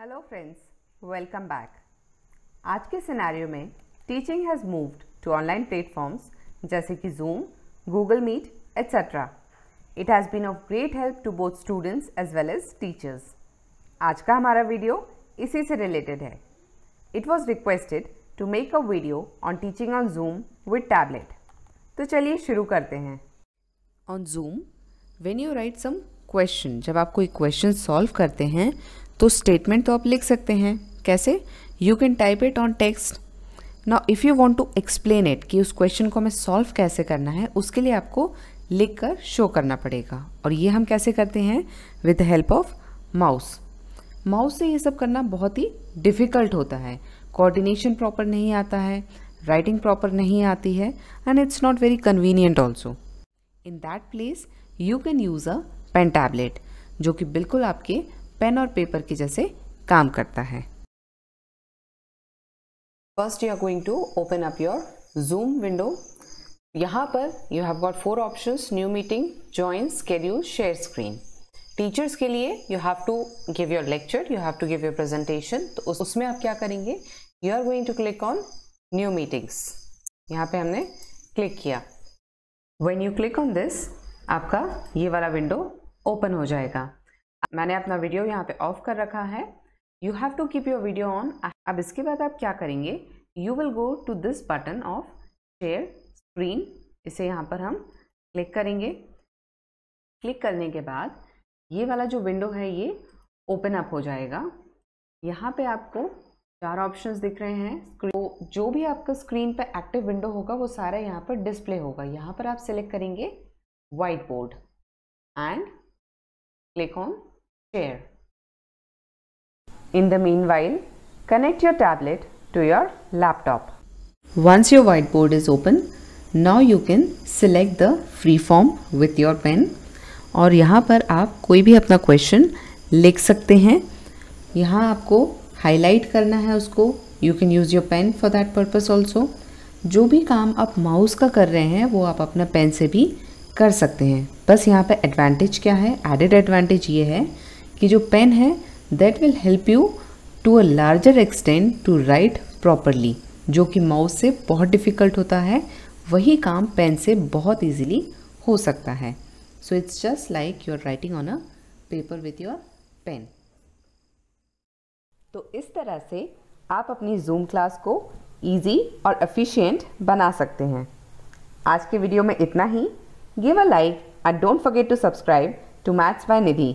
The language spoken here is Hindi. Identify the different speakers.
Speaker 1: हेलो फ्रेंड्स वेलकम बैक आज के सिनेरियो में teaching has moved to online platforms जैसे कि Zoom Google Meet etcetera it has been of great help to both students as well as teachers आज का हमारा वीडियो इसी से रिलेटेड है it was requested to make a video on teaching on Zoom with tablet तो चलिए शुरू करते हैं on Zoom when you write some question जब आप कोई क्वेश्चन सॉल्व करते हैं तो स्टेटमेंट तो आप लिख सकते हैं कैसे you can type it on text ना if you want to explain it कि उस क्वेश्चन को हमें सॉल्व कैसे करना है उसके लिए आपको लिख कर शो करना पड़ेगा और ये हम कैसे करते हैं with the help of mouse mouse से ये सब करना बहुत ही डिफ़िकल्ट होता है कोऑर्डिनेशन प्रॉपर नहीं आता है राइटिंग प्रॉपर नहीं आती है and it's not very convenient also in that place you can use a pen tablet जो कि बिल्कुल आपके पेन और पेपर की जैसे काम करता है first you are going to open up your Zoom window यहाँ पर you have got four option new meeting join schedule share screen teachers के लिए you have to give your lecture you have to give your presentation तो उस, उसमें आप क्या करेंगे you are going to click on new meetings यहाँ पे हमने क्लिक किया when you click on this आपका ये वाला विंडो ओपन हो जाएगा मैंने अपना वीडियो यहाँ पे ऑफ कर रखा है you have to keep your video on अब इसके बाद आप क्या करेंगे you will go to this button off share screen इसे यहाँ पर हम क्लिक करेंगे क्लिक करने के बाद ये वाला जो विंडो है ये ओपन अप हो जाएगा यहाँ पे आपको चार ऑप्शंस दिख रहे हैं तो जो भी आपका स्क्रीन पर एक्टिव विंडो होगा वो सारा यहाँ पर डिस्प्ले होगा यहाँ पर आप सिलेक्ट करेंगे whiteboard and click on share. In the meanwhile, connect your tablet to your laptop. Once your whiteboard is open, now you can select the free form with your pen और यहाँ पर आप कोई भी अपना क्वेश्चन लिख सकते हैं यहाँ आपको हाईलाइट करना है उसको you can use your pen for that purpose also जो भी काम आप माउस का कर रहे हैं वो आप अपना पेन से भी कर सकते हैं बस यहाँ पर एडवांटेज क्या है एडेड एडवांटेज ये है कि जो पेन है that will help you to a larger extend to write properly जो कि माउस से बहुत डिफ़िकल्ट होता है वही काम पेन से बहुत ईजिली हो सकता है so it's just like your writing on a paper with your pen तो इस तरह से आप अपनी जूम क्लास को ईजी और एफिशियंट बना सकते हैं आज के वीडियो में इतना ही give a like and don't forget to subscribe to maths by Nidhi